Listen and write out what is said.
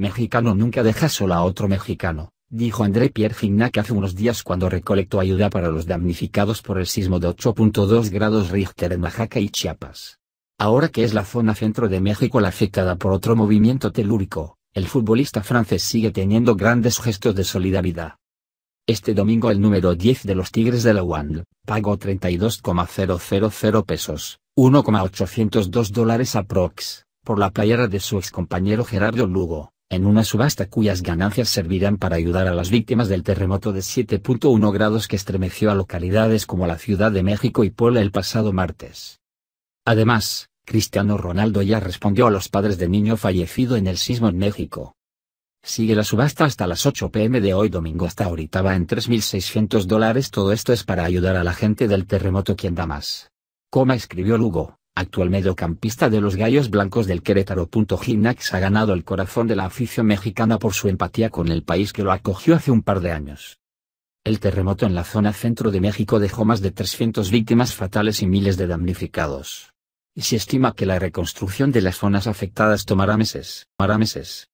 Mexicano nunca deja sola a otro mexicano, dijo André Pierre Gignac hace unos días cuando recolectó ayuda para los damnificados por el sismo de 8.2 grados Richter en Oaxaca y Chiapas. Ahora que es la zona centro de México la afectada por otro movimiento telúrico, el futbolista francés sigue teniendo grandes gestos de solidaridad. Este domingo el número 10 de los Tigres de la UAND, pagó 32,000 pesos, 1,802 dólares aprox, por la playera de su excompañero Gerardo Lugo, en una subasta cuyas ganancias servirán para ayudar a las víctimas del terremoto de 7.1 grados que estremeció a localidades como la Ciudad de México y Puebla el pasado martes. Además, Cristiano Ronaldo ya respondió a los padres de niño fallecido en el sismo en México. Sigue la subasta hasta las 8 pm de hoy domingo hasta ahorita va en 3.600 dólares todo esto es para ayudar a la gente del terremoto quien da más. Coma escribió Lugo actual mediocampista de los Gallos Blancos del Querétaro. Gimnax ha ganado el corazón de la afición mexicana por su empatía con el país que lo acogió hace un par de años. El terremoto en la zona centro de México dejó más de 300 víctimas fatales y miles de damnificados. Y se estima que la reconstrucción de las zonas afectadas tomará meses. Tomará meses.